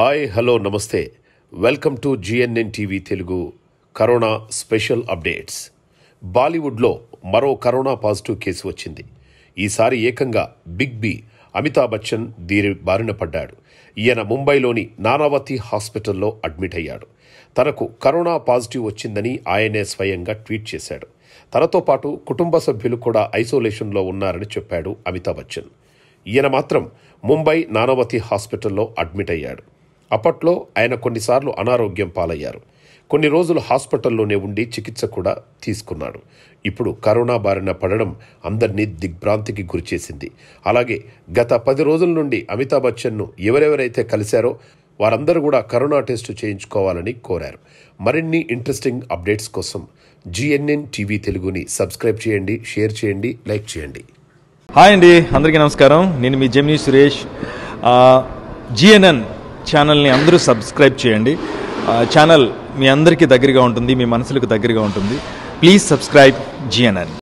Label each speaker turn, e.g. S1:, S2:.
S1: hi hello నమస్తే welcome to GNN TV Telugu corona special updates బాలీవుడ్లో మరో కరోనా పాజిటివ్ కేసు వచ్చింది ఈసారి ఏకంగా బిగ్ బి అమితాబ్ బచ్చన్ దీని బారిన పడ్డాడు ఈయన ముంబైలోని నానావతి హాస్పిటల్లో అడ్మిట్ అయ్యాడు తనకు కరోనా పాజిటివ్ వచ్చిందని ఆయనే స్వయంగా ట్వీట్ చేశాడు తనతో పాటు కుటుంబ సభ్యులు కూడా ఐసోలేషన్లో ఉన్నారని చెప్పాడు అమితాబ్ బచ్చన్ ఈయన మాత్రం ముంబై నానావతి హాస్పిటల్లో అడ్మిట్ అయ్యాడు అప్పట్లో ఆయన కొన్నిసార్లు అనారోగ్యం పాలయ్యారు కొన్ని రోజులు హాస్పిటల్లోనే ఉండి చికిత్స కూడా తీసుకున్నాడు ఇప్పుడు కరోనా బారిన పడడం అందరినీ దిగ్భ్రాంతికి గురిచేసింది అలాగే గత పది రోజుల నుండి అమితాబ్ బచ్చన్ను ఎవరెవరైతే కలిశారో వారందరూ కూడా కరోనా టెస్టు చేయించుకోవాలని కోరారు మరిన్ని ఇంట్రెస్టింగ్ అప్డేట్స్ కోసం జిఎన్ఎన్ టీవీ తెలుగుని సబ్స్క్రైబ్ చేయండి షేర్ చేయండి లైక్ చేయండి
S2: హాయ్ అండి అందరికీ నమస్కారం నేను మీ జమినీ సురేష్ జిఎన్ఎన్ ఛానల్ని అందరూ సబ్స్క్రైబ్ చేయండి ఛానల్ మీ అందరికీ దగ్గరగా ఉంటుంది మీ మనసులకు దగ్గరగా ఉంటుంది ప్లీజ్ సబ్స్క్రైబ్ జిఎన్ఎన్